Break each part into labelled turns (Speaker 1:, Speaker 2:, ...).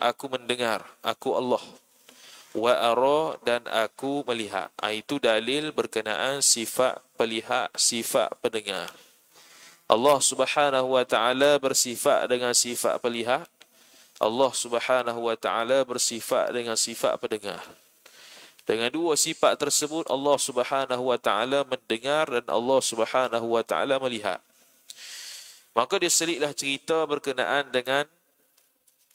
Speaker 1: aku mendengar, aku Allah. Wa aro dan aku melihat. Ah, itu dalil berkenaan sifat pelihat, sifat pendengar. Allah Subhanahu wa taala bersifat dengan sifat pelihat. Allah Subhanahu wa taala bersifat dengan sifat pendengar. Dengan dua sifat tersebut Allah Subhanahu wa taala mendengar dan Allah Subhanahu wa taala melihat. Maka dia seliklah cerita berkenaan dengan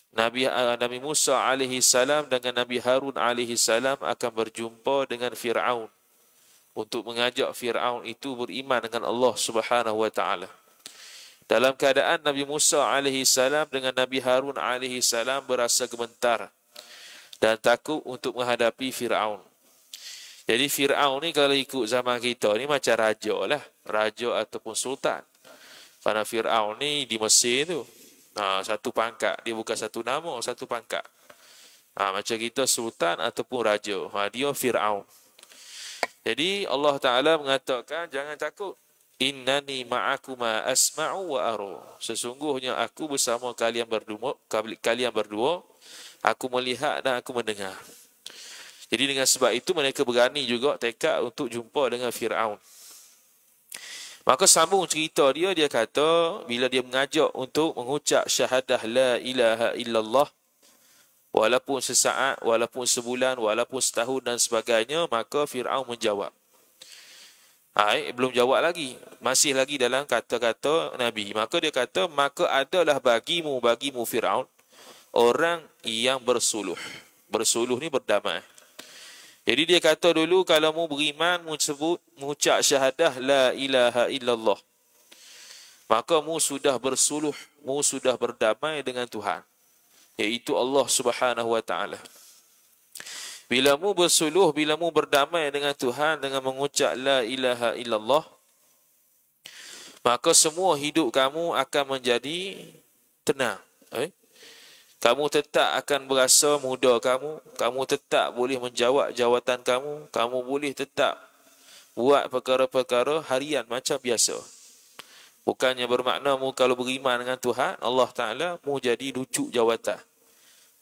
Speaker 1: Nabi eh, Nabi Musa alaihi salam dengan Nabi Harun alaihi salam akan berjumpa dengan Firaun untuk mengajak Firaun itu beriman dengan Allah Subhanahu wa taala. Dalam keadaan Nabi Musa alaihi salam dengan Nabi Harun alaihi salam berasa gemetar dan takut untuk menghadapi Firaun. Jadi Firaun ni kalau ikut zaman kita ni macam raja lah, raja ataupun sultan. Karena Firaun ni di Mesir tu, Ha, satu pangkat. Dia bukan satu nama, satu pangkat. Ha, macam kita sultan ataupun raja. Ha, dia Fir'aun. Jadi Allah Ta'ala mengatakan, jangan takut. Innani ma'akuma asma'u wa aru. Sesungguhnya aku bersama kalian berdua, kalian berdua, aku melihat dan aku mendengar. Jadi dengan sebab itu mereka berani juga tekad untuk jumpa dengan Fir'aun. Maka sambung cerita dia, dia kata bila dia mengajak untuk mengucap syahadah la ilaha illallah walaupun sesaat, walaupun sebulan, walaupun setahun dan sebagainya, maka Fir'aun menjawab. Hai, eh, belum jawab lagi. Masih lagi dalam kata-kata Nabi. Maka dia kata, maka adalah bagimu, bagimu Fir'aun, orang yang bersuluh. Bersuluh ni berdamai. Jadi dia kata dulu kalau mu beriman mu sebut mengucap syahadah la ilaha illallah. Maka mu sudah bersuluh, mu sudah berdamai dengan Tuhan. yaitu Allah Subhanahu wa taala. Bila mu bersuluh, bila mu berdamai dengan Tuhan dengan mengucap la ilaha illallah, maka semua hidup kamu akan menjadi tenang. Eh? Kamu tetap akan berasa muda kamu. Kamu tetap boleh menjawab jawatan kamu. Kamu boleh tetap buat perkara-perkara harian macam biasa. Bukannya bermakna mu kalau beriman dengan Tuhan, Allah Ta'ala, mu jadi lucu jawatan.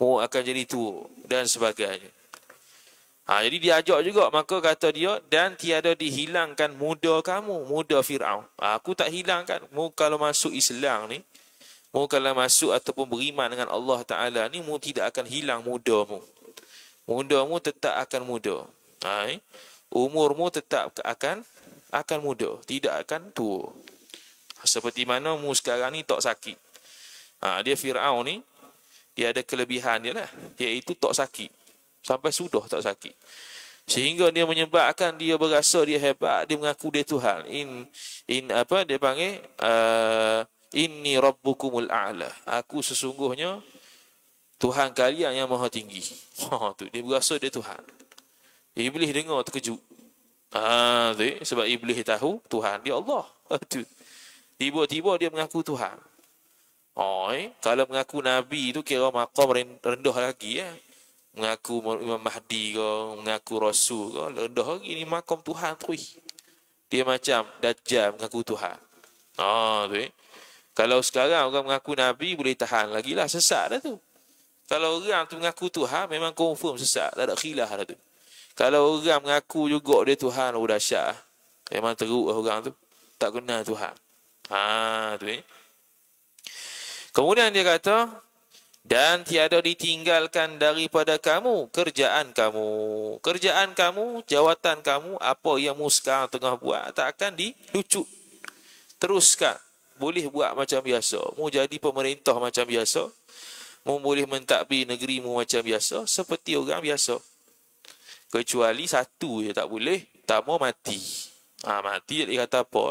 Speaker 1: Mu akan jadi tua dan sebagainya. Ha, jadi diajak juga, maka kata dia, dan tiada dihilangkan muda kamu, muda Fir'aun. Ha, aku tak hilangkan, mu kalau masuk Islam ni, Mau oh, kalau masuk ataupun beriman dengan Allah Ta'ala ni, mu tidak akan hilang muda mu. Muda mu tetap akan muda. Ha, eh? Umur mu tetap akan akan muda. Tidak akan tua. Seperti mana mu sekarang ni tak sakit. Ha, dia Fir'aun ni, dia ada kelebihan dia lah. Iaitu tak sakit. Sampai sudah tak sakit. Sehingga dia menyebabkan dia berasa dia hebat, dia mengaku dia Tuhan. In in apa dia panggil? Uh, Inni rabbukumul a'la. Aku sesungguhnya Tuhan kalian yang maha tinggi. Ha, tu, dia berasa dia Tuhan. Iblis dengar terkejut. Ha, tu, eh. sebab Iblis tahu Tuhan dia Allah. Ha, Tiba-tiba dia mengaku Tuhan. Oi, ha, eh. kalau mengaku Nabi tu kira maqam rendah lagi. Ya. Mengaku Imam Mahdi ke, mengaku Rasul ke. Rendah lagi ni maqam Tuhan tu. Dia macam Dajjal mengaku Tuhan. Ha, tu, ya. Kalau sekarang orang mengaku Nabi boleh tahan lagi lah. Sesat dah tu. Kalau orang tu mengaku Tuhan memang confirm sesat. Tak ada khilah dah tu. Kalau orang mengaku juga dia Tuhan oh dahsyat. Memang teruk lah orang tu. Tak kenal Tuhan. Ha tu eh. Kemudian dia kata dan tiada ditinggalkan daripada kamu kerjaan kamu. Kerjaan kamu, jawatan kamu, apa yang muskar tengah buat tak akan dilucut. Teruskan boleh buat macam biasa. Mu jadi pemerintah macam biasa. Mu boleh mentakbir negeri mu macam biasa. Seperti orang biasa. Kecuali satu je tak boleh. tak mau mati. Ha, mati tak kata apa.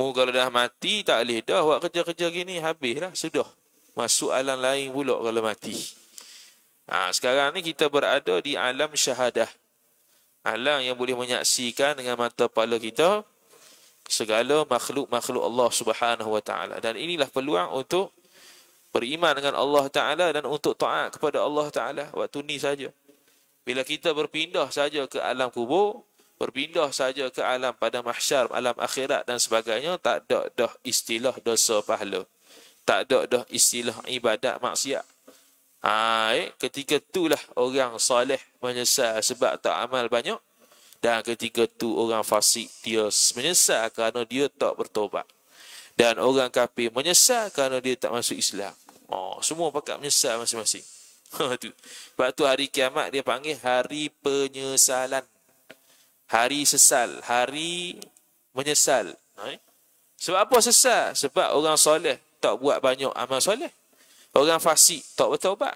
Speaker 1: Mu kalau dah mati tak boleh dah buat kerja-kerja gini. Habislah. Sudah. Masuk alam lain pula kalau mati. Ha, sekarang ni kita berada di alam syahadah. Alam yang boleh menyaksikan dengan mata kepala kita segala makhluk-makhluk Allah Subhanahu wa taala dan inilah peluang untuk beriman dengan Allah taala dan untuk taat kepada Allah taala waktu ni saja bila kita berpindah saja ke alam kubur berpindah saja ke alam pada mahsyar alam akhirat dan sebagainya tak ada dah istilah dosa pahala tak ada dah istilah ibadat maksiat ha, eh? ketika itulah orang soleh menyesal sebab tak amal banyak dan ketika tu orang fasik dia menyesal kerana dia tak bertobat. Dan orang kafir menyesal kerana dia tak masuk Islam. Oh, semua pakat menyesal masing-masing. Ha, tu. Sebab tu hari kiamat dia panggil hari penyesalan. Hari sesal. Hari menyesal. Ha, eh? Sebab apa sesal? Sebab orang soleh tak buat banyak amal soleh. Orang fasik tak bertobat.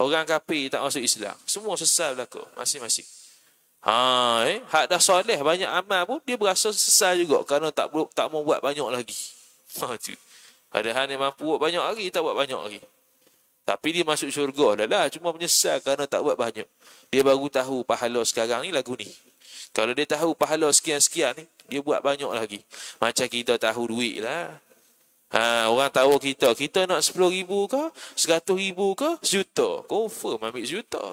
Speaker 1: Orang kafir tak masuk Islam. Semua sesal berlaku masing-masing. Ha, eh? Hak dah soleh banyak amal pun dia berasa sesal juga kerana tak tak mau buat banyak lagi. Ha tu. Padahal dia mampu buat banyak lagi, tak buat banyak lagi. Tapi dia masuk syurga dah lah. Cuma menyesal kerana tak buat banyak. Dia baru tahu pahala sekarang ni lagu ni. Kalau dia tahu pahala sekian-sekian ni, dia buat banyak lagi. Macam kita tahu duit lah. Ha, orang tahu kita. Kita nak RM10,000 ke? RM100,000 ke? Juta. Confirm ambil juta.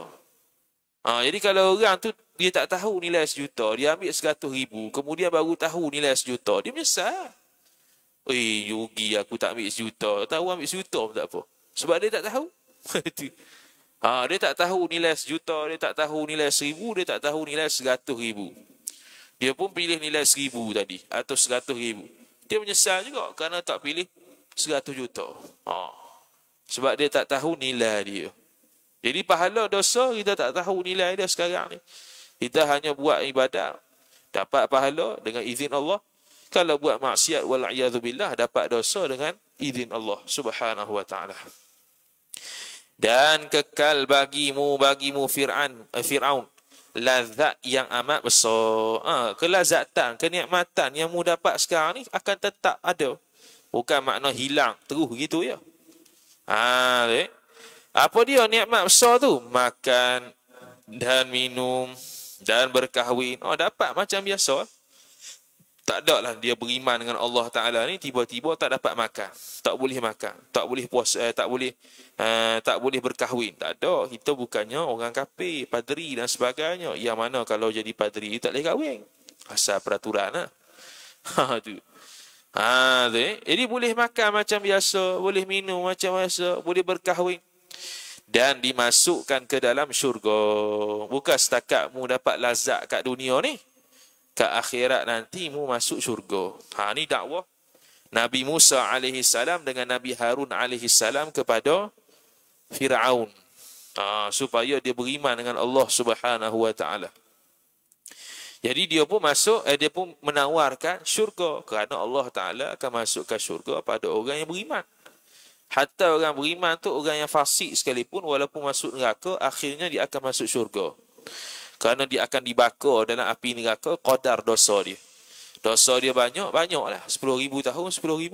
Speaker 1: Ha, jadi kalau orang tu dia tak tahu nilai sejuta, dia ambil seratus ribu, kemudian baru tahu nilai sejuta, dia menyesal. Eh, yugi aku tak ambil sejuta. Tahu ambil sejuta pun tak apa. Sebab dia tak tahu. ha, dia tak tahu nilai sejuta, dia tak tahu nilai seribu, dia tak tahu nilai seratus ribu. Dia pun pilih nilai seribu tadi atau seratus ribu. Dia menyesal juga kerana tak pilih seratus juta. Ha. Sebab dia tak tahu nilai dia. Jadi pahala dosa kita tak tahu nilai dia sekarang ni. Kita hanya buat ibadah Dapat pahala dengan izin Allah. Kalau buat maksiat wal'iyadzubillah, dapat dosa dengan izin Allah subhanahu wa ta'ala. Dan kekal bagimu, bagimu Fir'an, eh, Fir'aun. Lazat yang amat besar. Ha, kelazatan, kenikmatan yang mu dapat sekarang ni akan tetap ada. Bukan makna hilang, terus gitu ya. Ha, eh? Apa dia nikmat besar tu? Makan dan minum dan berkahwin. Oh dapat macam biasa. Tak ada lah dia beriman dengan Allah Taala ni tiba-tiba tak dapat makan, tak boleh makan, tak boleh puas eh, tak boleh uh, tak boleh berkahwin. Tak ada. Kita bukannya orang kafe, padri dan sebagainya. Yang mana kalau jadi padri tak boleh kahwin. Asal peraturan lah. Ha tu. Ha, eh. Jadi boleh makan macam biasa, boleh minum macam biasa, boleh berkahwin dan dimasukkan ke dalam syurga. Bukan setakat mu dapat lazat kat dunia ni. Kat akhirat nanti mu masuk syurga. Ha ni dakwah Nabi Musa alaihi salam dengan Nabi Harun alaihi salam kepada Firaun. Ha, supaya dia beriman dengan Allah Subhanahu wa taala. Jadi dia pun masuk eh, dia pun menawarkan syurga kerana Allah taala akan masukkan syurga pada orang yang beriman. Hatta orang beriman tu orang yang fasik sekalipun walaupun masuk neraka akhirnya dia akan masuk syurga. Kerana dia akan dibakar dalam api neraka qadar dosa dia. Dosa dia banyak, banyaklah. 10,000 tahun, 10,000. 10,000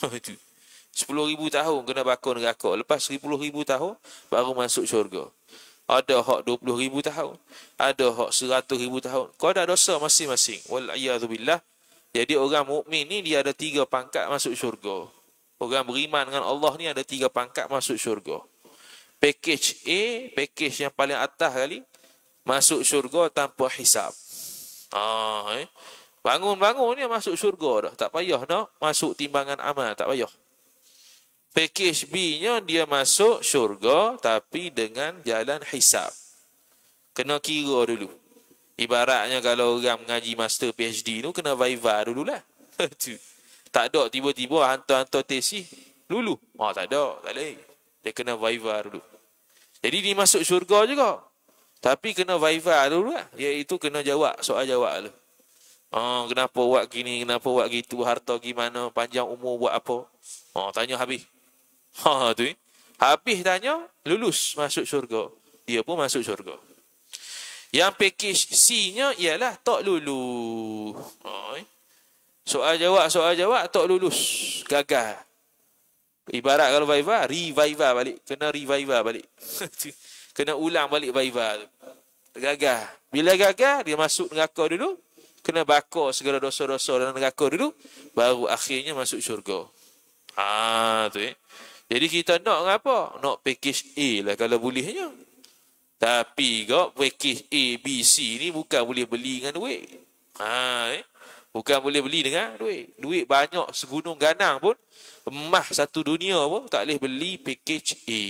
Speaker 1: ha, tahun kena bakar neraka. Lepas 10,000 tahun, baru masuk syurga. Ada hak 20,000 tahun. Ada hak 100,000 tahun. Kau ada dosa masing-masing. Wal'iyadu billah. Jadi orang mukmin ni dia ada tiga pangkat masuk syurga. Orang beriman dengan Allah ni ada tiga pangkat masuk syurga. Package A, package yang paling atas kali, masuk syurga tanpa hisap. Bangun-bangun ha, eh. ni masuk syurga dah. Tak payah nak masuk timbangan amal. Tak payah. Package B-nya dia masuk syurga tapi dengan jalan hisap. Kena kira dulu. Ibaratnya kalau orang mengaji master PhD tu kena viva dulu lah. Tak ada tiba-tiba hantu-hantu tesi lulu. Ha, ah, tak ada. Tak boleh. Dia kena viva dulu. Jadi dia masuk syurga juga. Tapi kena viva dulu lah. Iaitu kena jawab. Soal jawab dulu. Oh, kenapa buat gini, kenapa buat gitu, harta gimana, panjang umur buat apa. Oh, tanya habis. Ha, tu eh? Habis tanya, lulus masuk syurga. Dia pun masuk syurga. Yang package C-nya ialah tak lulus. Oh, eh? Soal jawab, soal jawab, tak lulus. Gagal. Ibarat kalau Viva, reviva balik. Kena reviva balik. kena ulang balik Viva Gagal. Bila gagal, dia masuk neraka dulu. Kena bakar segala dosa-dosa dalam neraka dulu. Baru akhirnya masuk syurga. Haa, tu eh. Jadi kita nak apa? Nak package A lah kalau bolehnya. Tapi kau package A, B, C ni bukan boleh beli dengan duit. Haa, eh. Bukan boleh beli dengan duit. Duit banyak segunung ganang pun emas satu dunia pun tak boleh beli package A.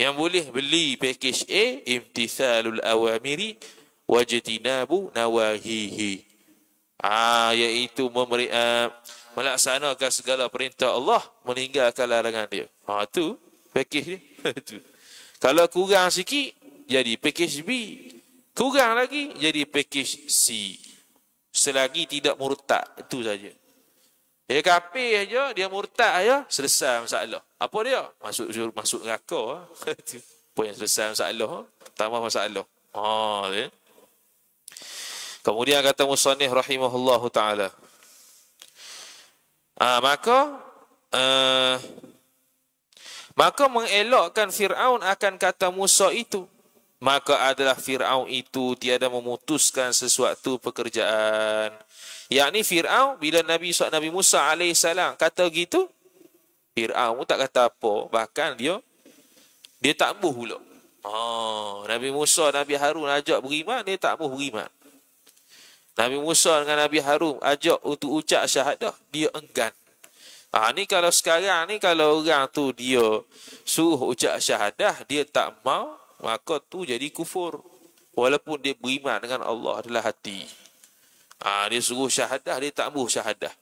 Speaker 1: Yang boleh beli package A imtithalul awamiri wajtinabu nawahihi. Ah iaitu memberi uh, melaksanakan segala perintah Allah meninggalkan larangan dia. Ha tu package dia. Ha, tu. Kalau kurang sikit jadi package B. Kurang lagi jadi package C selagi tidak murtad itu saja dia kafir saja dia murtad saja selesai masalah apa dia masuk masuk neraka ah. apa yang selesai masalah ah? tambah masalah ha ya. kemudian kata musannif rahimahullahu taala ha, maka uh, maka mengelakkan Fir'aun akan kata Musa itu maka adalah Fir'aun itu tiada memutuskan sesuatu pekerjaan. Yang ni Fir'aun bila Nabi Isa Nabi Musa AS kata gitu, Fir'aun tak kata apa. Bahkan dia, dia tak buh pula. Oh, Nabi Musa, Nabi Harun ajak beriman, dia tak buh beriman. Nabi Musa dengan Nabi Harun ajak untuk ucap syahadah, dia enggan. Ah ni kalau sekarang ni kalau orang tu dia suruh ucap syahadah, dia tak mau maka tu jadi kufur walaupun dia beriman dengan Allah adalah hati ha, dia suruh syahadah dia tak buh syahadah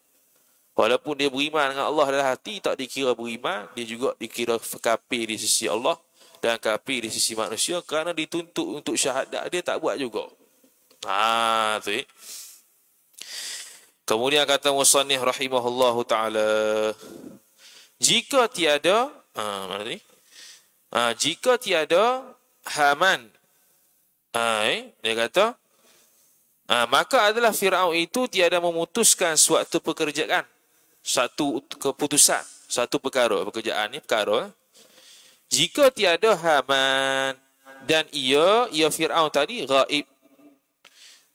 Speaker 1: walaupun dia beriman dengan Allah adalah hati tak dikira beriman dia juga dikira kafir di sisi Allah dan kafir di sisi manusia kerana dituntut untuk syahadah dia tak buat juga ha tu eh? kemudian kata musannif rahimahullahu taala jika tiada ha mana ni ha, jika tiada Haman. Ha, eh? Dia kata, ha, maka adalah Fir'aun itu tiada memutuskan suatu pekerjaan. Satu keputusan. Satu perkara. Pekerjaan ni perkara. Eh? Jika tiada Haman dan ia, ia Fir'aun tadi, gaib.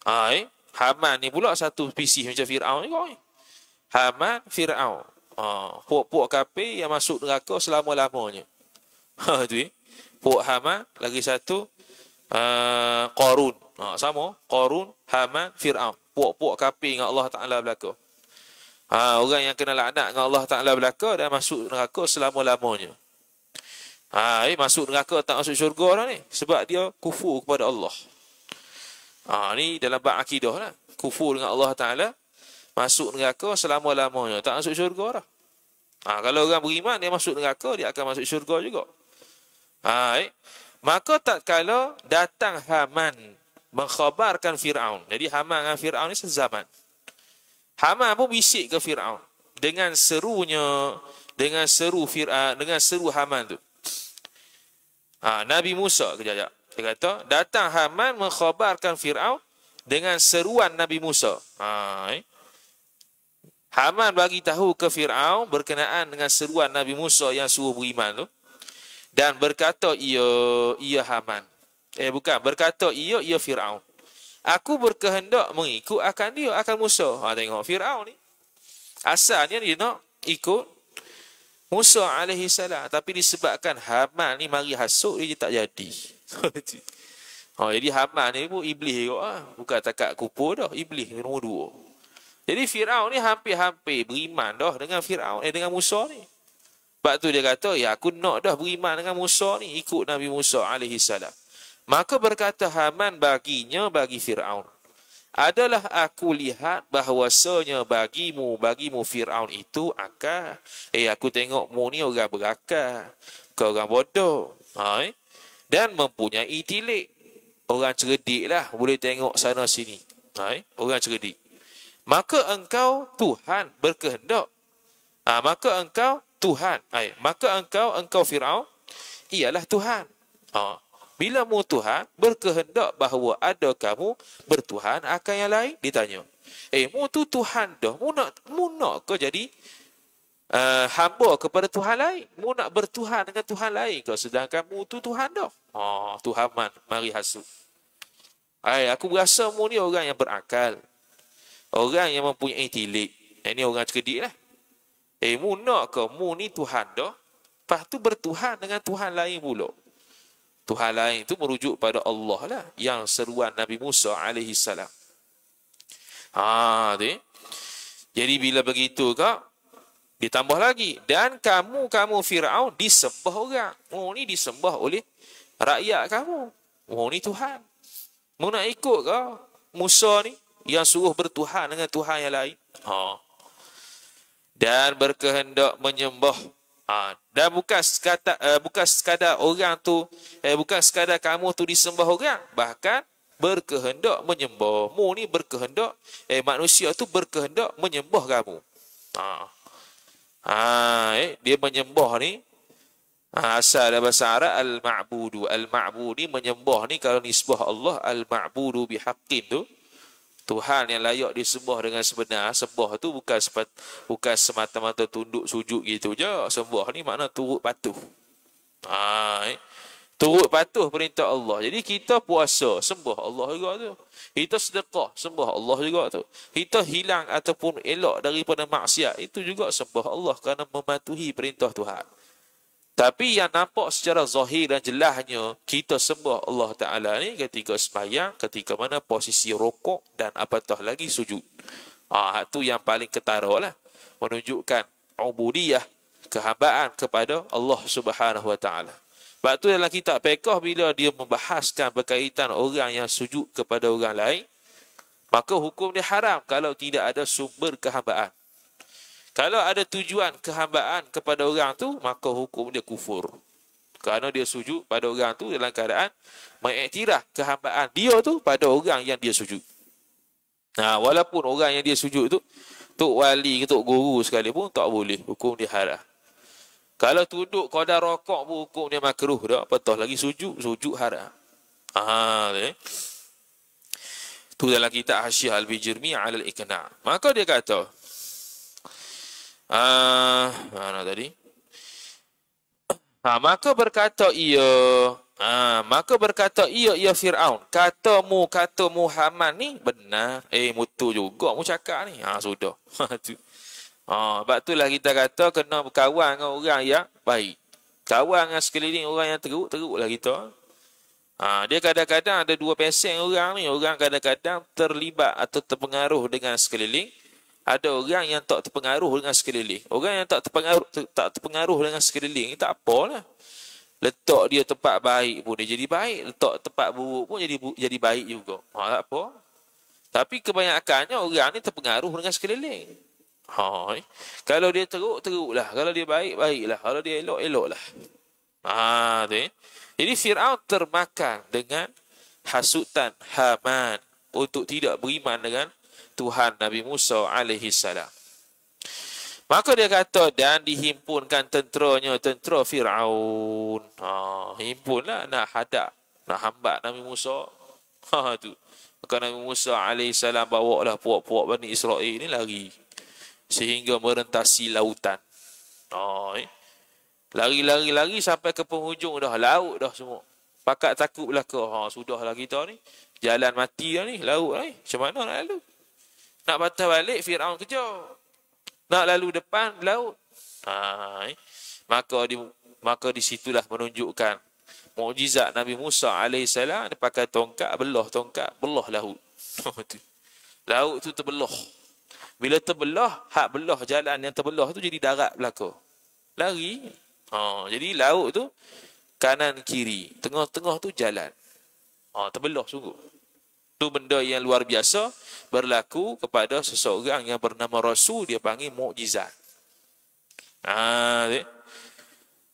Speaker 1: Ha, eh? Haman ni pula satu pisih macam Fir'aun ni. Eh? Haman, Fir'aun. Ha, puak-puak kapi yang masuk neraka selama-lamanya. Ha, tu puak hama lagi satu uh, ha, korun ha, sama korun hama firaun puak-puak kapi dengan Allah Taala belaka ha, orang yang kena laknat dengan Allah Taala belaka dan masuk neraka selama-lamanya ha, eh, masuk neraka tak masuk syurga lah ni sebab dia kufur kepada Allah ha, ni dalam bab akidah lah kufur dengan Allah Taala masuk neraka selama-lamanya tak masuk syurga lah ha, kalau orang beriman dia masuk neraka dia akan masuk syurga juga Ha, eh? Maka tak kala datang Haman mengkhabarkan Fir'aun. Jadi Haman dengan Fir'aun ni sezaman. Haman pun bisik ke Fir'aun. Dengan serunya, dengan seru Fir'aun, ah, dengan seru Haman tu. Ha, Nabi Musa kejap-kejap. Dia kata, datang Haman mengkhabarkan Fir'aun dengan seruan Nabi Musa. Ha, eh? Haman bagi tahu ke Fir'aun berkenaan dengan seruan Nabi Musa yang suruh beriman tu dan berkata ia ia Haman. Eh bukan, berkata ia ia Firaun. Aku berkehendak mengikut akan dia akan Musa. Ha tengok Firaun ni. Asalnya dia nak ikut Musa alaihi salam tapi disebabkan Haman ni mari hasut dia tak jadi. ha jadi Haman ni pun iblis juga ah. Bukan takat kupur dah, iblis nombor dua. Jadi Firaun ni hampir-hampir beriman dah dengan Firaun eh dengan Musa ni. Sebab tu dia kata, ya aku nak dah beriman dengan Musa ni, ikut Nabi Musa alaihi salam. Maka berkata Haman baginya bagi Fir'aun. Adalah aku lihat bahwasanya bagimu, bagimu Fir'aun itu akal. Eh, aku tengok mu ni orang berakal. Kau orang bodoh. Ha, eh? Dan mempunyai tilik. Orang cerdik lah. Boleh tengok sana sini. Ha, eh? Orang cerdik. Maka engkau Tuhan berkehendak. Ha, maka engkau Tuhan. Ay, maka engkau, engkau Fir'aun, ialah Tuhan. Ha. Bila mu Tuhan, berkehendak bahawa ada kamu bertuhan akan yang lain? Ditanya. Eh, mu tu Tuhan dah. Mu nak, mu nak kau jadi uh, hamba kepada Tuhan lain? Mu nak bertuhan dengan Tuhan lain ke? Sedangkan mu tu Tuhan dah. Ha, Tuhan man, mari hasut. Ay, aku berasa mu ni orang yang berakal. Orang yang mempunyai tilik. Ini eh, orang cerdik lah. Eh, mu nak ke? Mu ni Tuhan dah. Lepas tu bertuhan dengan Tuhan lain pula. Tuhan lain tu merujuk pada Allah lah. Yang seruan Nabi Musa alaihi salam. Ha, tu Jadi bila begitu kak, ditambah lagi. Dan kamu, kamu Fir'aun disembah orang. Mu ni disembah oleh rakyat kamu. Mu ni Tuhan. Mu nak ikut kak Musa ni yang suruh bertuhan dengan Tuhan yang lain. Haa dan berkehendak menyembah ha, dan bukan sekata uh, eh, bukan sekadar orang tu eh bukan sekadar kamu tu disembah orang bahkan berkehendak menyembah mu ni berkehendak eh manusia tu berkehendak menyembah kamu ha ha eh, dia menyembah ni ha, asal dalam bahasa Arab al-ma'budu al-ma'budi menyembah ni kalau nisbah Allah al-ma'budu bihaqqin tu Tuhan yang layak disembah dengan sebenar, sembah tu bukan sepat, bukan semata-mata tunduk sujud gitu je. Sembah ni makna turut patuh. Ha, eh? Turut patuh perintah Allah. Jadi kita puasa, sembah Allah juga tu. Kita sedekah, sembah Allah juga tu. Kita hilang ataupun elok daripada maksiat, itu juga sembah Allah kerana mematuhi perintah Tuhan. Tapi yang nampak secara zahir dan jelasnya kita sembah Allah Taala ni ketika sembahyang, ketika mana posisi rokok dan apatah lagi sujud. Ah ha, tu yang paling ketara lah menunjukkan ubudiyah kehambaan kepada Allah Subhanahu Wa Taala. Sebab tu dalam kitab Pekah bila dia membahaskan berkaitan orang yang sujud kepada orang lain, maka hukum dia haram kalau tidak ada sumber kehambaan. Kalau ada tujuan kehambaan kepada orang tu, maka hukum dia kufur. Kerana dia sujud pada orang tu dalam keadaan mengiktirah kehambaan dia tu pada orang yang dia sujud. Nah, walaupun orang yang dia sujud tu, Tok Wali ke Tok Guru sekalipun tak boleh. Hukum dia haram. Kalau tuduk kau dah rokok pun hukum dia makruh dah. Betul lagi sujud, sujud haram. Haa, eh. Tu dalam kitab Hasyih Al-Bijirmi Al-Iqna. Maka dia kata, Ah, mana tadi? Ha, maka berkata ia, ha, maka berkata ia, ia Fir'aun. Katamu, kata Muhammad ni benar. Eh, mutu juga mu cakap ni. Ha, sudah. ha, sebab lah kita kata kena berkawan dengan orang ya baik. Kawan dengan sekeliling orang yang teruk-teruk lah kita. Ha, dia kadang-kadang ada dua pesen orang ni. Orang kadang-kadang terlibat atau terpengaruh dengan sekeliling ada orang yang tak terpengaruh dengan sekeliling. Orang yang tak terpengaruh ter, tak terpengaruh dengan sekeliling, tak apalah. Letak dia tempat baik pun dia jadi baik, letak tempat buruk pun jadi jadi baik juga. Ha, tak apa. Tapi kebanyakannya orang ni terpengaruh dengan sekeliling. Ha, eh. kalau dia teruk teruklah, kalau dia baik baiklah, kalau dia elok eloklah. Ha, tu eh. Jadi Firaun termakan dengan hasutan Haman untuk tidak beriman dengan Tuhan Nabi Musa alaihi salam. Maka dia kata dan dihimpunkan tenteranya tentera Firaun. Ha, himpunlah nak hadap nak hambat Nabi Musa. Ha tu. Maka Nabi Musa alaihi salam bawa lah puak-puak Bani Israel ni lari sehingga merentasi lautan. Ha, eh. Lari lari lari sampai ke penghujung dah laut dah semua. Pakat takut belaka. Ha sudahlah kita ni. Jalan mati dah ni laut ni. Macam mana nak lalu? Nak patah balik, Fir'aun kejar. Nak lalu depan laut. Ha, eh. maka di maka di situlah menunjukkan mukjizat Nabi Musa AS dia pakai tongkat, belah tongkat, belah laut. laut tu terbelah. Bila terbelah, hak belah jalan yang terbelah tu jadi darat belaka. Lari. Ha, jadi laut tu kanan kiri, tengah-tengah tu jalan. Ha, terbelah sungguh. Tu benda yang luar biasa berlaku kepada seseorang yang bernama Rasul, dia panggil mukjizat. Ah,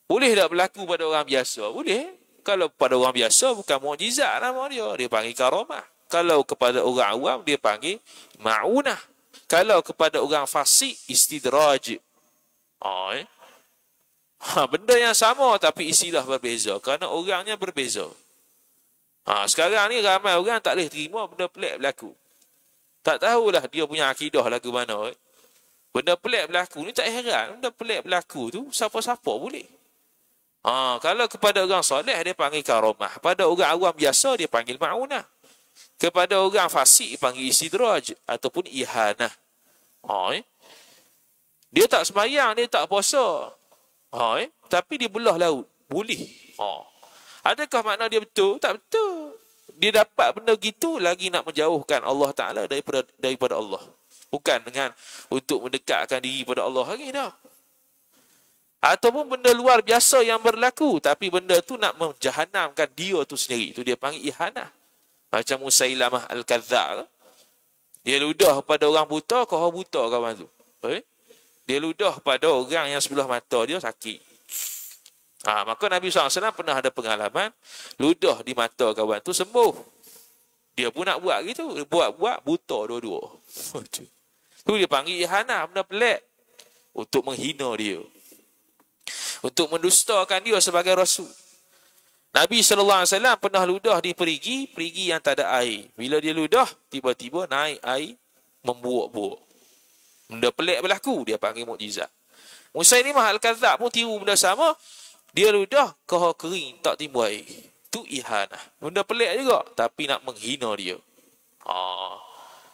Speaker 1: boleh tak berlaku pada orang biasa? Boleh. Kalau pada orang biasa, bukan mukjizat nama dia. Dia panggil karamah. Kalau kepada orang awam, dia panggil ma'unah. Kalau kepada orang fasik, istidraj. Ah, eh? ha, benda yang sama tapi isilah berbeza. Kerana orangnya berbeza. Ha, sekarang ni ramai orang tak boleh terima benda pelik berlaku. Tak tahulah dia punya akidah lagu mana. Eh. Benda pelik berlaku ni tak heran. Benda pelik berlaku tu siapa-siapa boleh. Ha, kalau kepada orang soleh dia panggil karomah Pada orang awam biasa dia panggil ma'unah. Kepada orang fasik dia panggil isidraj ataupun ihanah. Ha, eh. Dia tak semayang, dia tak puasa. Ha, eh. Tapi dia belah laut. Boleh. Ha. Adakah makna dia betul? Tak betul. Dia dapat benda gitu lagi nak menjauhkan Allah Ta'ala daripada daripada Allah. Bukan dengan untuk mendekatkan diri pada Allah lagi dah. Ataupun benda luar biasa yang berlaku. Tapi benda tu nak menjahanamkan dia tu sendiri. Itu dia panggil ihanah. Macam Musailamah Al-Kadzal. Dia ludah pada orang buta, kau buta kawan tu. Eh? Dia ludah pada orang yang sebelah mata dia sakit. Ha, maka Nabi SAW pernah ada pengalaman, ludah di mata kawan tu sembuh. Dia pun nak buat gitu. Buat-buat, buta dua-dua. Tu dia panggil ihana, benda pelik. Untuk menghina dia. Untuk mendustakan dia sebagai rasul. Nabi SAW pernah ludah di perigi, perigi yang tak ada air. Bila dia ludah, tiba-tiba naik air, membuak-buak. Benda pelik berlaku, dia panggil mukjizat. Musa ini mahal kazak pun tiru benda sama. Dia ludah kau kering tak timbul air. Tu ihana. Benda pelik juga tapi nak menghina dia. Ha.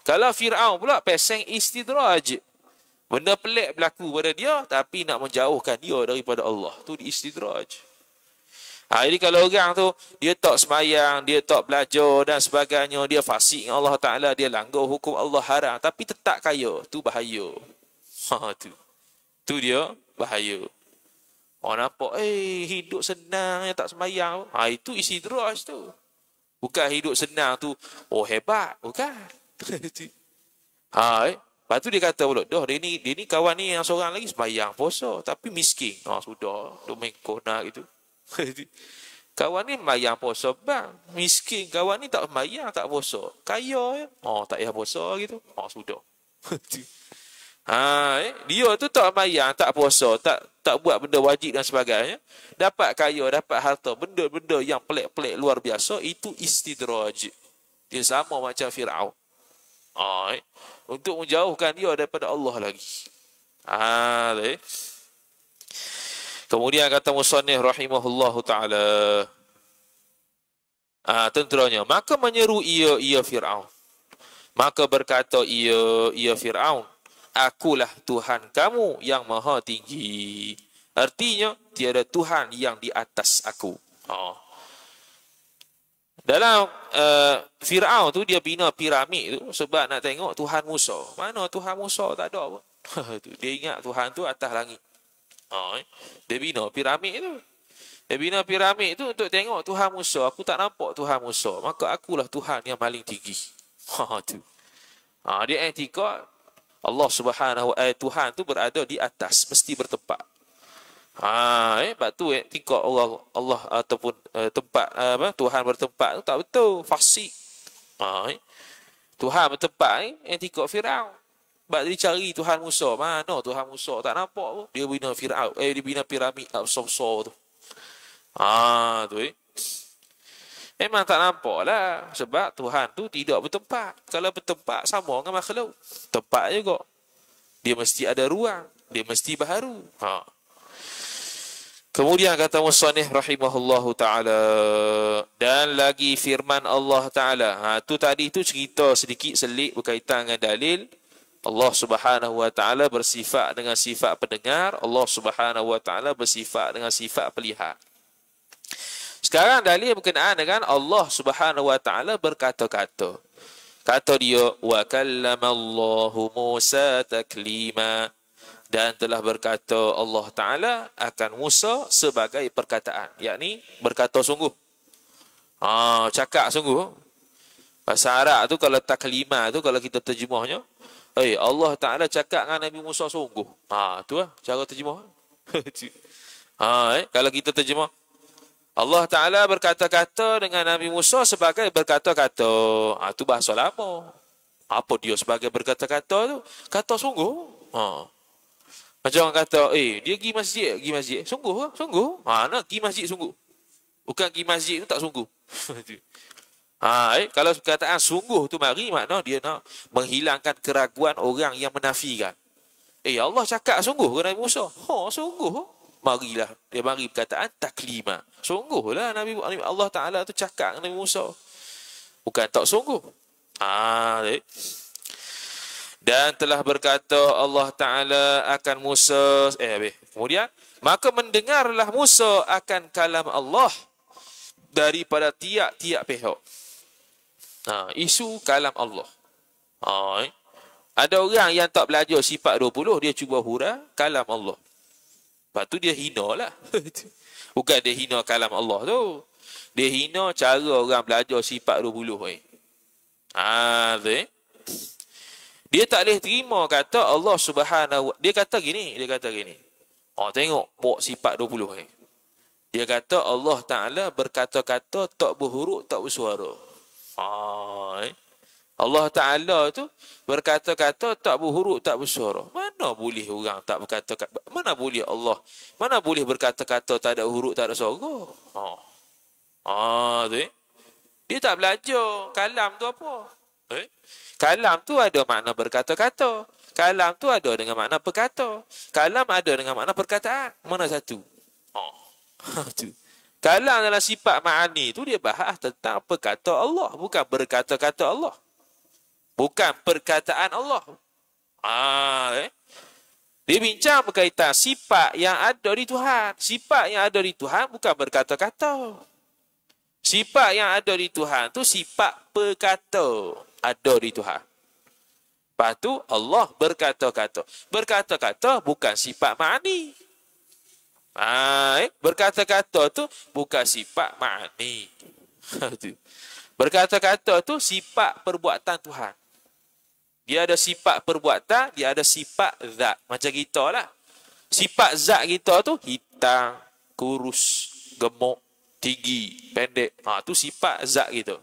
Speaker 1: Kalau Firaun pula peseng istidraj. Lah, Benda pelik berlaku pada dia tapi nak menjauhkan dia daripada Allah. Tu di istidraj. Lah, ha, jadi kalau orang tu dia tak semayang, dia tak belajar dan sebagainya, dia fasik dengan Allah Taala, dia langgar hukum Allah haram tapi tetap kaya, tu bahaya. Ha tu. Tu dia bahaya. Oh nampak, eh hidup senang yang tak semayang. Ha, itu isi terus tu. Bukan hidup senang tu, oh hebat. Bukan. ha, eh. Lepas tu dia kata pula, dah dia ni, dia ni kawan ni yang seorang lagi semayang puasa. Tapi miskin. Ha, oh, sudah. Duk main konak gitu. kawan ni semayang puasa bang. Miskin. Kawan ni tak semayang, tak puasa. Kaya ya. Eh. Oh, tak payah puasa gitu. Ha, oh, sudah. ha, eh. Dia tu tak semayang, tak puasa. Tak, tak buat benda wajib dan sebagainya dapat kaya dapat harta benda-benda yang pelik-pelik luar biasa itu istidraj dia sama macam Firaun ha, eh? untuk menjauhkan dia daripada Allah lagi ha eh? kemudian kata musannif rahimahullahu taala ha, tenteranya maka menyeru ia ia Firaun maka berkata ia ia Firaun akulah Tuhan kamu yang maha tinggi. Artinya, tiada Tuhan yang di atas aku. Oh. Dalam uh, Fir'aun tu, dia bina piramid tu sebab nak tengok Tuhan Musa. Mana Tuhan Musa? Tak ada pun. dia ingat Tuhan tu atas langit. Oh, Dia bina piramid tu. Dia bina piramid tu untuk tengok Tuhan Musa. Aku tak nampak Tuhan Musa. Maka akulah Tuhan yang paling tinggi. Ha, tu. Ha, dia etika Allah Subhanahu eh, Tuhan tu berada di atas mesti bertempat. Ha eh bab tu eh tingkat Allah Allah eh, ataupun eh, tempat eh, apa Tuhan bertempat tu tak betul fasik. Ha eh. Tuhan bertempat eh, eh tingkat Firaun. Bab dia cari Tuhan Musa. Mana Tuhan Musa tak nampak pun. Dia bina Firaun eh dia bina piramid tak eh, besar-besar tu. Ha tu eh. Memang tak nampak lah. Sebab Tuhan tu tidak bertempat. Kalau bertempat, sama dengan makhluk. Tempat juga. Dia mesti ada ruang. Dia mesti baharu. Ha. Kemudian kata Musanih rahimahullah ta'ala. Dan lagi firman Allah ta'ala. Ha, tu tadi tu cerita sedikit selik berkaitan dengan dalil. Allah subhanahu wa ta'ala bersifat dengan sifat pendengar. Allah subhanahu wa ta'ala bersifat dengan sifat pelihat. Sekarang dalil berkenaan dengan Allah Subhanahu Wa Taala berkata-kata. Kata dia wa kallamallahu Musa taklima dan telah berkata Allah Taala akan Musa sebagai perkataan, yakni berkata sungguh. Ah, cakap sungguh. Bahasa Arab tu kalau taklima tu kalau kita terjemahnya, eh Allah Taala cakap dengan Nabi Musa sungguh. Ah, tu lah cara terjemah. ah, eh, kalau kita terjemah Allah Ta'ala berkata-kata dengan Nabi Musa sebagai berkata-kata. Ha, itu bahasa lama. Apa dia sebagai berkata-kata tu? Kata sungguh. Ha. Macam orang kata, eh, dia pergi masjid, pergi masjid. Sungguh, sungguh. Ha, nak pergi masjid, sungguh. Bukan pergi masjid itu tak sungguh. ha, eh, kalau perkataan sungguh tu mari, makna dia nak menghilangkan keraguan orang yang menafikan. Eh, Allah cakap sungguh ke Nabi Musa? Ha, sungguh marilah dia mari perkataan taklima sungguhlah nabi Allah taala tu cakap dengan nabi Musa bukan tak sungguh ah eh. dan telah berkata Allah taala akan Musa eh habis. kemudian maka mendengarlah Musa akan kalam Allah daripada tiap-tiap pihak ha isu kalam Allah ha eh. ada orang yang tak belajar sifat 20 dia cuba hura kalam Allah Lepas tu dia hina lah. Bukan dia hina kalam Allah tu. Dia hina cara orang belajar sifat 20 eh. Ha, tu eh. Dia tak boleh terima kata Allah subhanahu wa... Dia kata gini, dia kata gini. Oh, tengok, buat sifat 20 eh. Dia kata Allah Ta'ala berkata-kata tak berhuruk, tak bersuara. Ha, eh. Allah Ta'ala tu berkata-kata tak berhuruk, tak bersuara. Mana boleh orang tak berkata kata Mana boleh Allah? Mana boleh berkata-kata tak ada huruk, tak ada suara? oh oh tu eh? Dia tak belajar kalam tu apa. Eh? Kalam tu ada makna berkata-kata. Kalam tu ada dengan makna berkata. Kalam ada dengan makna perkataan. Mana satu? oh tu. Kalam dalam sifat ma'ani tu dia bahas tentang perkata Allah. Bukan berkata-kata Allah. Bukan perkataan Allah. Ah, eh? Dia bincang berkaitan sifat yang ada di Tuhan. Sifat yang ada di Tuhan bukan berkata-kata. Sifat yang ada di Tuhan tu sifat perkata ada di Tuhan. Lepas tu Allah berkata-kata. Berkata-kata bukan sifat ma'ani. Ha, eh? Berkata-kata tu bukan sifat ma'ani. berkata-kata tu sifat perbuatan Tuhan. Dia ada sifat perbuatan, dia ada sifat zat. Macam kita lah. Sifat zat kita tu hitam, kurus, gemuk, tinggi, pendek. Ha, tu sifat zat kita.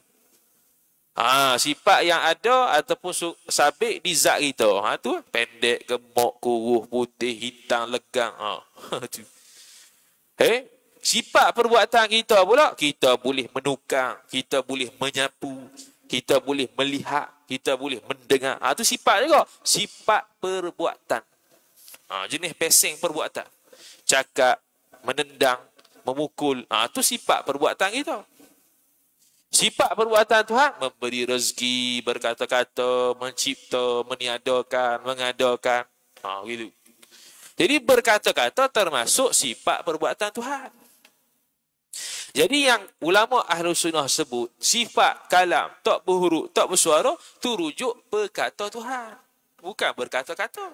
Speaker 1: Ha, sifat yang ada ataupun sabit di zat kita. Ha, tu pendek, gemuk, kurus, putih, hitam, legang. Ha, tu. Eh, sifat perbuatan kita pula, kita boleh menukar, kita boleh menyapu, kita boleh melihat, kita boleh mendengar. Ha, itu sifat juga. Sifat perbuatan. Ha, jenis passing perbuatan. Cakap, menendang, memukul. Ha, itu sifat perbuatan kita. Sifat perbuatan Tuhan memberi rezeki, berkata-kata, mencipta, meniadakan, mengadakan. Ha, gitu. Jadi berkata-kata termasuk sifat perbuatan Tuhan. Jadi yang ulama ahlu sunnah sebut, sifat kalam, tak berhuruf, tak bersuara, tu rujuk berkata Tuhan. Bukan berkata-kata.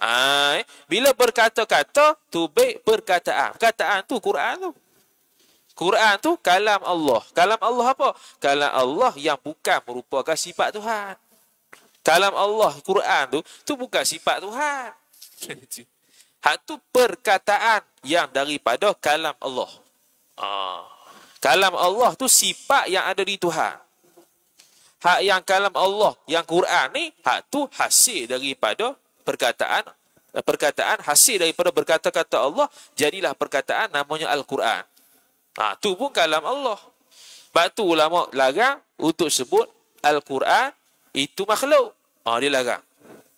Speaker 1: Ha, eh? Bila berkata-kata, tu baik perkataan. Perkataan tu Quran tu. Quran tu kalam Allah. Kalam Allah apa? Kalam Allah yang bukan merupakan sifat Tuhan. Kalam Allah, Quran tu, tu bukan sifat Tuhan. Hak tu perkataan yang daripada kalam Allah. Ah. Kalam Allah tu sifat yang ada di Tuhan. Hak yang kalam Allah, yang Quran ni, hak tu hasil daripada perkataan eh, perkataan hasil daripada berkata-kata Allah jadilah perkataan namanya Al-Quran. Ha, tu pun kalam Allah. Sebab tu ulama larang untuk sebut Al-Quran itu makhluk. Ha, dia larang.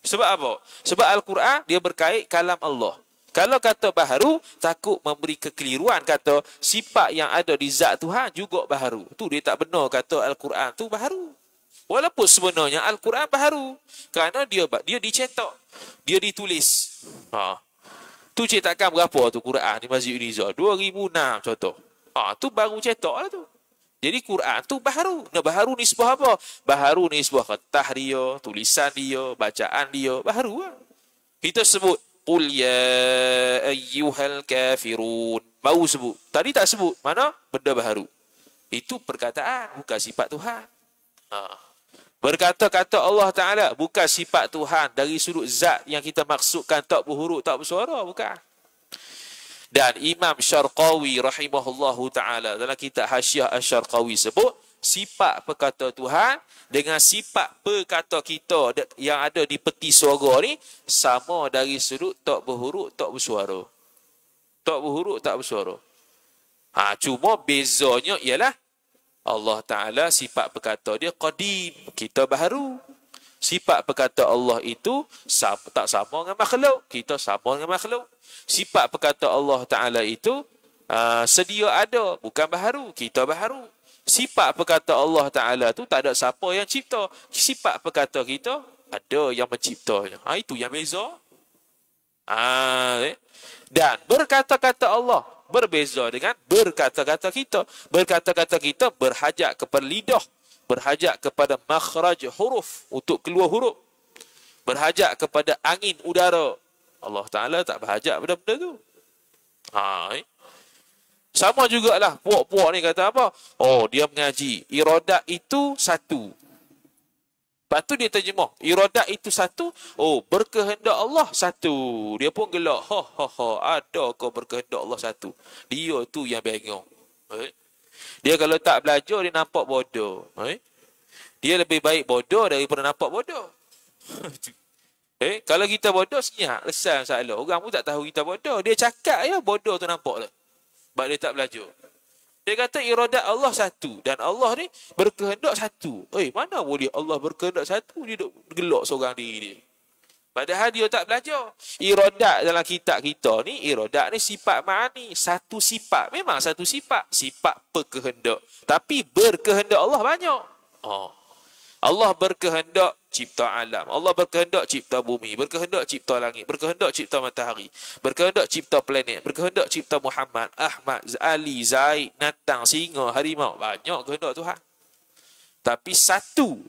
Speaker 1: Sebab apa? Sebab Al-Quran dia berkait kalam Allah. Kalau kata baharu, takut memberi kekeliruan. Kata sifat yang ada di zat Tuhan juga baharu. Tu dia tak benar kata Al-Quran tu baharu. Walaupun sebenarnya Al-Quran baharu. Kerana dia dia dicetak. Dia ditulis. Ha. Tu cetakan berapa tu Quran di Masjid Uniza? 2006 contoh. Ha. Tu baru cetak lah tu. Jadi Quran tu baharu. Nah, baharu ni sebuah apa? Baharu ni sebuah ketah dia, tulisan dia, bacaan dia. Baharu lah. Kita sebut Qul ya ayyuhal kafirun. Baru sebut. Tadi tak sebut. Mana? Benda baru. Itu perkataan. Bukan sifat Tuhan. Ha. Berkata-kata Allah Ta'ala. Bukan sifat Tuhan. Dari sudut zat yang kita maksudkan. Tak berhuruk, tak bersuara. Bukan. Dan Imam Syarqawi rahimahullahu ta'ala. Dalam kitab Hasyah Asyarqawi sebut sifat perkata Tuhan dengan sifat perkata kita yang ada di peti suara ni sama dari sudut tak berhuruk tak bersuara. Tak berhuruk tak bersuara. Ha, cuma bezanya ialah Allah Ta'ala sifat perkata dia qadim. Kita baharu. Sifat perkata Allah itu tak sama dengan makhluk. Kita sama dengan makhluk. Sifat perkata Allah Ta'ala itu uh, sedia ada. Bukan baharu. Kita baharu sifat perkata Allah Ta'ala tu tak ada siapa yang cipta. Sifat perkata kita, ada yang menciptanya. Ha, itu yang beza. Ha, eh? Dan berkata-kata Allah berbeza dengan berkata-kata kita. Berkata-kata kita berhajat kepada lidah. Berhajat kepada makhraj huruf untuk keluar huruf. Berhajat kepada angin udara. Allah Ta'ala tak berhajat benda benda tu. Ha, eh? Sama jugalah puak-puak ni kata apa? Oh, dia mengaji. Irodat itu satu. Lepas tu dia terjemah. Irodat itu satu. Oh, berkehendak Allah satu. Dia pun gelak. Ha, ha, ha. Ada kau berkehendak Allah satu. Dia tu yang bengong. Eh? Dia kalau tak belajar, dia nampak bodoh. Eh? Dia lebih baik bodoh daripada nampak bodoh. eh, kalau kita bodoh, senyap. Lesan salah. Orang pun tak tahu kita bodoh. Dia cakap ya, bodoh tu nampak lah. Sebab dia tak belajar. Dia kata iradat Allah satu. Dan Allah ni berkehendak satu. Eh, mana boleh Allah berkehendak satu? Dia duduk gelok seorang diri dia. Padahal dia tak belajar. Iradat dalam kitab kita ni, iradat ni sifat ma'ani. Satu sifat. Memang satu sifat. Sifat perkehendak. Tapi berkehendak Allah banyak. Oh. Allah berkehendak cipta alam. Allah berkehendak cipta bumi, berkehendak cipta langit, berkehendak cipta matahari, berkehendak cipta planet, berkehendak cipta Muhammad, Ahmad, Ali, Zaid, Natang, Singa, Harimau. Banyak kehendak Tuhan. Tapi satu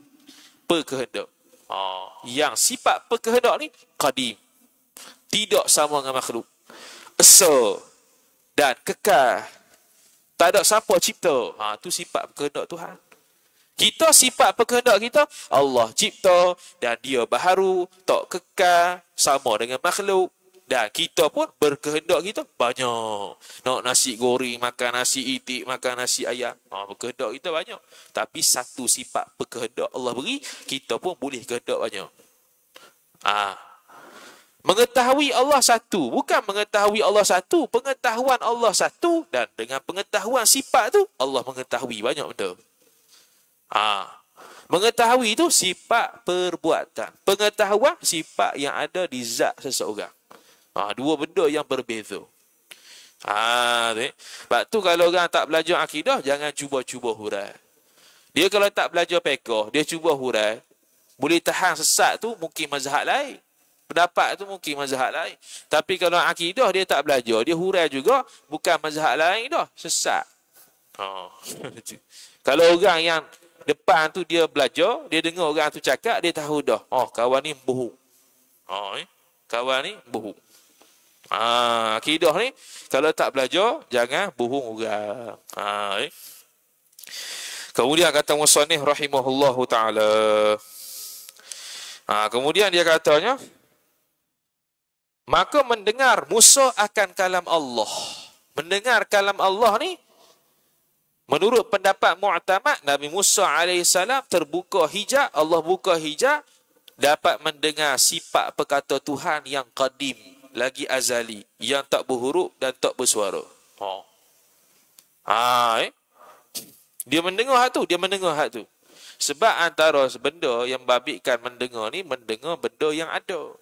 Speaker 1: perkehendak. Oh. Ha, yang sifat perkehendak ni, kadim. Tidak sama dengan makhluk. So, dan kekal. Tak ada siapa cipta. Ha, tu sifat perkehendak Tuhan. Kita sifat perkehendak kita, Allah cipta dan dia baharu, tak kekal, sama dengan makhluk. Dan kita pun berkehendak kita banyak. Nak nasi goreng, makan nasi itik, makan nasi ayam. Ha, berkehendak kita banyak. Tapi satu sifat perkehendak Allah beri, kita pun boleh kehendak banyak. Ah, ha. Mengetahui Allah satu. Bukan mengetahui Allah satu. Pengetahuan Allah satu. Dan dengan pengetahuan sifat tu, Allah mengetahui banyak benda. Ha. Mengetahui itu sifat perbuatan. Pengetahuan sifat yang ada di zat seseorang. Ha. Dua benda yang berbeza. Ha. Sebab tu kalau orang tak belajar akidah, jangan cuba-cuba hurai. Dia kalau tak belajar pekoh, dia cuba hurai. Boleh tahan sesat tu mungkin mazhab lain. Pendapat tu mungkin mazhab lain. Tapi kalau akidah dia tak belajar, dia hurai juga. Bukan mazhab lain dah. Sesat. Oh. kalau orang yang depan tu dia belajar, dia dengar orang tu cakap, dia tahu dah. Oh, kawan ni bohong. Oh, eh? kawan ni bohong. Ah akidah ni kalau tak belajar jangan bohong orang. Ha, eh? Kemudian kata Musanih rahimahullah taala. Ha, kemudian dia katanya Maka mendengar Musa akan kalam Allah. Mendengar kalam Allah ni Menurut pendapat Mu'tamad, Nabi Musa AS terbuka hijab, Allah buka hijab, dapat mendengar sifat perkata Tuhan yang qadim, lagi azali, yang tak berhuruf dan tak bersuara. Ha. Ha, eh? Dia mendengar hal tu, dia mendengar hal tu. Sebab antara benda yang babikan mendengar ni, mendengar benda yang ada.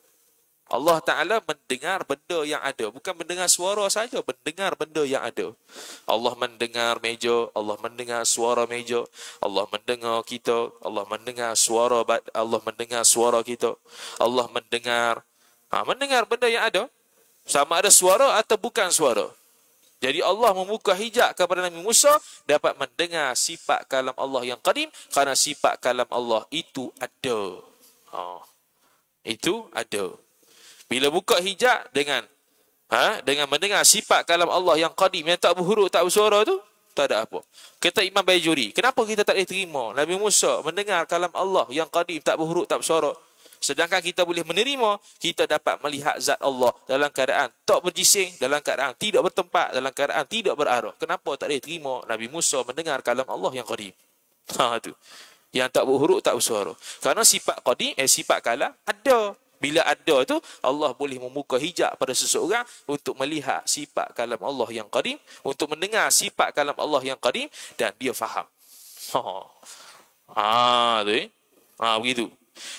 Speaker 1: Allah Ta'ala mendengar benda yang ada. Bukan mendengar suara saja, mendengar benda yang ada. Allah mendengar meja, Allah mendengar suara meja, Allah mendengar kita, Allah mendengar suara Allah mendengar suara kita, Allah mendengar ha, mendengar benda yang ada. Sama ada suara atau bukan suara. Jadi Allah membuka hijab kepada Nabi Musa dapat mendengar sifat kalam Allah yang qadim kerana sifat kalam Allah itu ada. Ha. Itu ada. Bila buka hijab dengan ha, dengan mendengar sifat kalam Allah yang qadim, yang tak berhuruf, tak bersuara tu, tak ada apa. Kita Imam Bayjuri, kenapa kita tak boleh terima Nabi Musa mendengar kalam Allah yang qadim, tak berhuruf, tak bersuara? Sedangkan kita boleh menerima, kita dapat melihat zat Allah dalam keadaan tak berjising, dalam keadaan tidak bertempat, dalam keadaan tidak berarah. Kenapa tak boleh terima Nabi Musa mendengar kalam Allah yang qadim? Ha, Yang tak berhuruf, tak bersuara. Karena sifat qadim, eh, sifat kalam, ada. Bila ada tu, Allah boleh membuka hijab pada seseorang untuk melihat sifat kalam Allah yang qadim, untuk mendengar sifat kalam Allah yang qadim dan dia faham. Ah, tu. Ah, begitu.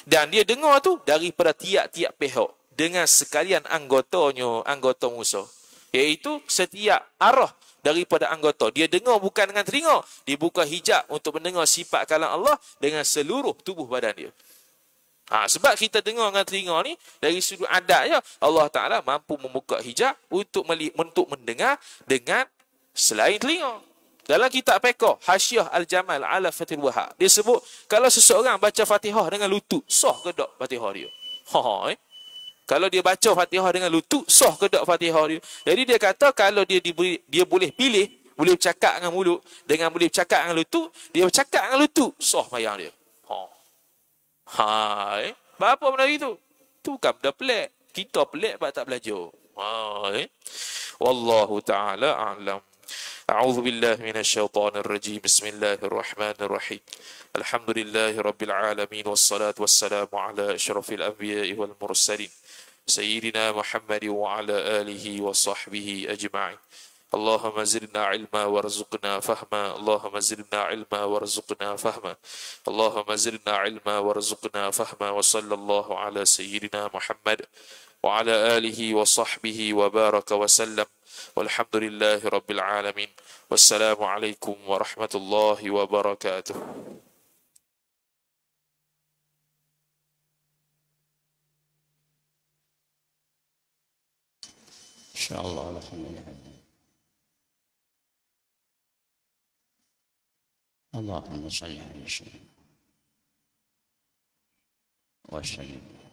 Speaker 1: Dan dia dengar tu daripada tiap-tiap pihak dengan sekalian anggotanya, anggota Musa. Iaitu setiap arah daripada anggota. Dia dengar bukan dengan telinga. Dia buka hijab untuk mendengar sifat kalam Allah dengan seluruh tubuh badan dia. Ha, sebab kita dengar dengan telinga ni dari sudut adat ya Allah Taala mampu membuka hijab untuk meli, untuk mendengar dengan selain telinga. Dalam kitab fiqh Hasyiah Al-Jamal ala Fatih Wahab dia sebut kalau seseorang baca Fatihah dengan lutut soh ke tak Fatihah dia? Ha, ha, eh? Kalau dia baca Fatihah dengan lutut soh ke tak Fatihah dia? Jadi dia kata kalau dia diberi, dia boleh pilih boleh bercakap dengan mulut dengan boleh bercakap dengan lutut dia bercakap dengan lutut soh mayang dia. Ha, eh? Bapa menari tu? Tu kan benda pelik. Kita pelik sebab tak belajar. Ha, eh? Wallahu ta'ala a'lam. أعوذ بالله من الشيطان الرجيم بسم الله الرحمن الرحيم الحمد لله رب العالمين والصلاة والسلام على أشرف الأنبياء والمرسلين سيدنا محمد وعلى آله وصحبه أجمعين اللهم زدنا علما وارزقنا فهما اللهم زدنا علما وارزقنا فهما اللهم زدنا علما وارزقنا فهما وصلى الله على سيدنا محمد وعلى آله وصحبه وبارك وسلم والحمد لله رب العالمين والسلام عليكم ورحمة الله وبركاته إن شاء الله على خير اللهم صل على سيدنا وسلم